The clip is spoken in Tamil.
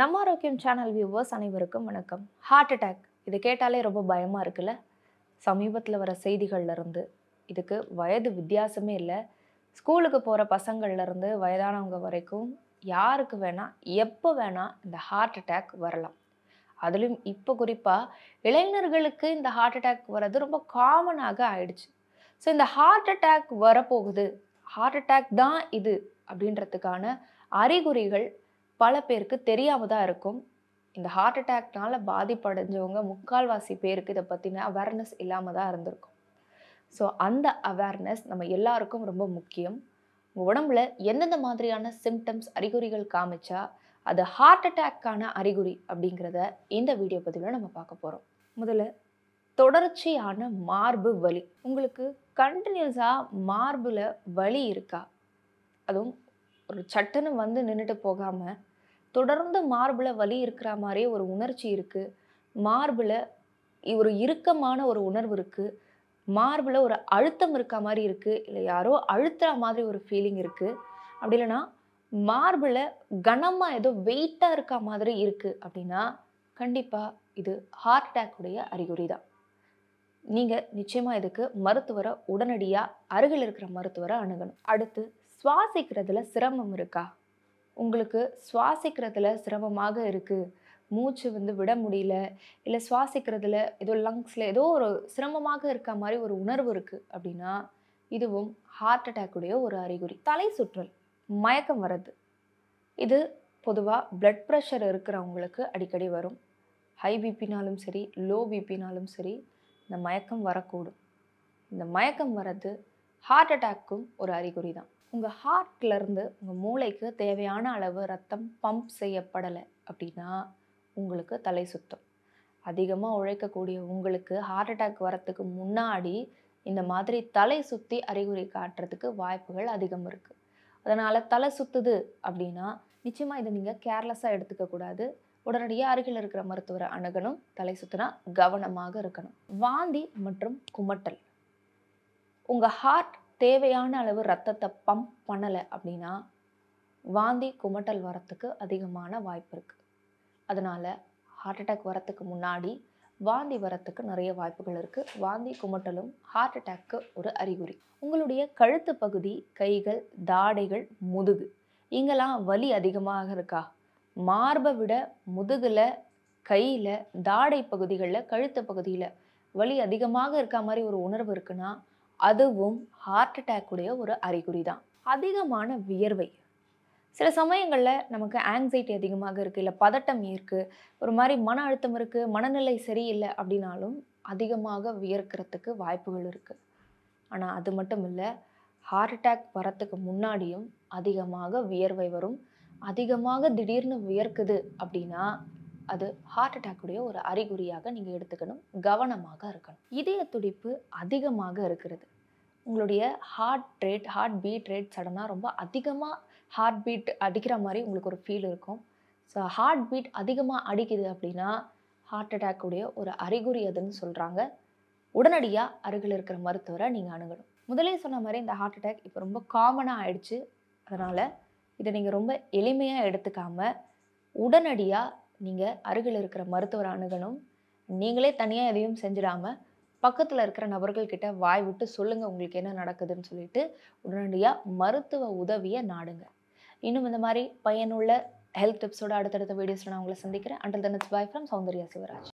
நம்ம ஆரோக்கியம் சேனல் வியூவர்ஸ் அனைவருக்கும் வணக்கம் ஹார்ட் அட்டாக் இது கேட்டாலே ரொம்ப பயமாக இருக்குல்ல சமீபத்தில் வர செய்திகள்லேருந்து இதுக்கு வயது வித்தியாசமே இல்லை ஸ்கூலுக்கு போகிற பசங்கள்லேருந்து வயதானவங்க வரைக்கும் யாருக்கு வேணால் எப்போ வேணால் இந்த ஹார்ட் அட்டாக் வரலாம் அதுலேயும் இப்போ குறிப்பாக இளைஞர்களுக்கு இந்த ஹார்ட் அட்டாக் வர்றது ரொம்ப காமனாக ஆயிடுச்சு ஸோ இந்த ஹார்ட் அட்டாக் வரப்போகுது ஹார்ட் அட்டாக் தான் இது அப்படின்றதுக்கான அறிகுறிகள் பல பேருக்கு தெரியாமல் தான் இருக்கும் இந்த ஹார்ட் அட்டாக்னால் பாதிப்படைஞ்சவங்க முக்கால்வாசி பேருக்கு இதை பற்றின அவேர்னஸ் இல்லாமல் தான் இருந்திருக்கும் ஸோ அந்த அவேர்னஸ் நம்ம எல்லாருக்கும் ரொம்ப முக்கியம் உங்கள் உடம்புல எந்தெந்த மாதிரியான சிம்டம்ஸ் அறிகுறிகள் காமிச்சா அது ஹார்ட் அட்டாக்கான அறிகுறி அப்படிங்கிறத இந்த வீடியோ பதிவில் நம்ம பார்க்க போகிறோம் முதல்ல தொடர்ச்சியான மார்பு வலி உங்களுக்கு கண்டினியூஸாக மார்பில் வலி இருக்கா அதுவும் ஒரு சட்டுன்னு வந்து நின்றுட்டு போகாமல் தொடர்ந்து மார்பில் வலி இருக்கிற மாதிரியே ஒரு உணர்ச்சி இருக்குது மார்பில் ஒரு இறுக்கமான ஒரு உணர்வு இருக்குது மார்பில் ஒரு அழுத்தம் இருக்க மாதிரி இருக்குது இல்லை யாரோ அழுத்துற மாதிரி ஒரு ஃபீலிங் இருக்குது அப்படி இல்லைன்னா மார்பில் கனமாக ஏதோ வெயிட்டாக இருக்க மாதிரி இருக்குது அப்படின்னா கண்டிப்பாக இது ஹார்ட் அட்டாக்குடைய அறிகுறி தான் நீங்கள் நிச்சயமாக இதுக்கு மருத்துவரை உடனடியாக அருகில் இருக்கிற மருத்துவரை அணுகணும் அடுத்து சுவாசிக்கிறதுல சிரமம் இருக்கா உங்களுக்கு சுவாசிக்கிறதுல சிரமமாக இருக்குது மூச்சு வந்து விட முடியல இல்லை சுவாசிக்கிறதுல ஏதோ லங்ஸில் ஏதோ ஒரு சிரமமாக இருக்க மாதிரி ஒரு உணர்வு இருக்குது அப்படின்னா இதுவும் ஹார்ட் அட்டாக்குடைய ஒரு அறிகுறி தலை சுற்றல் மயக்கம் வர்றது இது பொதுவாக பிளட் ப்ரெஷர் இருக்கிறவங்களுக்கு அடிக்கடி வரும் ஹை பிபினாலும் சரி லோ பிபினாலும் சரி இந்த மயக்கம் வரக்கூடும் இந்த மயக்கம் வர்றது ஹார்ட் அட்டாக்கும் ஒரு அறிகுறி தான் உங்கள் ஹார்ட்லேருந்து உங்கள் மூளைக்கு தேவையான அளவு ரத்தம் பம்ப் செய்யப்படலை அப்படின்னா உங்களுக்கு தலை சுத்தம் அதிகமாக உழைக்கக்கூடிய உங்களுக்கு ஹார்ட் அட்டாக் வரத்துக்கு முன்னாடி இந்த மாதிரி தலை சுற்றி அறிகுறி காட்டுறதுக்கு வாய்ப்புகள் அதிகம் இருக்குது அதனால் தலை சுற்றுது அப்படின்னா நிச்சயமாக இதை நீங்கள் கேர்லெஸ்ஸாக எடுத்துக்கக்கூடாது உடனடியாக அருகில் இருக்கிற மருத்துவரை அணுகணும் தலை சுற்றினா கவனமாக இருக்கணும் வாந்தி மற்றும் குமட்டல் உங்கள் ஹார்ட் தேவையான அளவு ரத்தத்தை பம்ப் பண்ணலை அப்படின்னா வாந்தி குமட்டல் வரத்துக்கு அதிகமான வாய்ப்பு இருக்குது அதனால் ஹார்ட் அட்டாக் வரத்துக்கு முன்னாடி வாந்தி வரத்துக்கு நிறைய வாய்ப்புகள் இருக்குது வாந்தி குமட்டலும் ஹார்ட் அட்டாக்கு ஒரு அறிகுறி உங்களுடைய கழுத்து பகுதி கைகள் தாடைகள் முதுகு இங்கெல்லாம் வலி அதிகமாக இருக்கா மார்பை விட முதுகில் கையில் தாடை பகுதிகளில் கழுத்து பகுதியில் வலி அதிகமாக இருக்க மாதிரி ஒரு உணர்வு இருக்குன்னா அதுவும் ஹார்ட் அட்டாக் உடைய ஒரு அறிகுறி தான் அதிகமான வியர்வை சில சமயங்களில் நமக்கு ஆங்ஸைட்டி அதிகமாக இருக்குது இல்லை பதட்டம் இருக்குது ஒரு மாதிரி மன அழுத்தம் இருக்குது மனநிலை சரியில்லை அப்படின்னாலும் அதிகமாக வியர்க்கிறதுக்கு வாய்ப்புகள் இருக்குது ஆனால் அது மட்டும் இல்லை ஹார்ட் அட்டாக் வரத்துக்கு முன்னாடியும் அதிகமாக வியர்வை வரும் அதிகமாக திடீர்னு வியர்க்குது அப்படின்னா அது ஹார்ட் அட்டாக்குடைய ஒரு அறிகுறியாக நீங்கள் எடுத்துக்கணும் கவனமாக இருக்கணும் இதய துடிப்பு அதிகமாக இருக்கிறது உங்களுடைய heart rate heart beat rate சடனாக ரொம்ப அதிகமாக ஹார்ட் பீட் அடிக்கிற மாதிரி உங்களுக்கு ஒரு ஃபீல் இருக்கும் ஸோ ஹார்ட் பீட் அதிகமாக அடிக்குது அப்படின்னா ஹார்ட் அட்டாக்குடைய ஒரு அறிகுறி அதுன்னு சொல்கிறாங்க உடனடியாக அருகில் இருக்கிற மருத்துவரை நீங்கள் அணுகணும் முதலே சொன்ன மாதிரி இந்த ஹார்ட் அட்டாக் இப்போ ரொம்ப காமனாக ஆயிடுச்சு அதனால் இதை நீங்கள் ரொம்ப எளிமையாக எடுத்துக்காமல் உடனடியாக நீங்கள் அருகில் இருக்கிற மருத்துவர் அணுகணும் நீங்களே தனியாக எதையும் செஞ்சிடாமல் பக்கத்தில் இருக்கிற நபர்கள்கிட்ட வாய் விட்டு சொல்லுங்கள் உங்களுக்கு என்ன நடக்குதுன்னு சொல்லிட்டு உடனடியாக மருத்துவ உதவியை நாடுங்க இன்னும் இந்த மாதிரி பையனுள்ள ஹெல்த் டிப்ஸோட அடுத்தடுத்த வீடியோஸில் நான் உங்களை சந்திக்கிறேன் until then it's bye from Soundarya Shivraj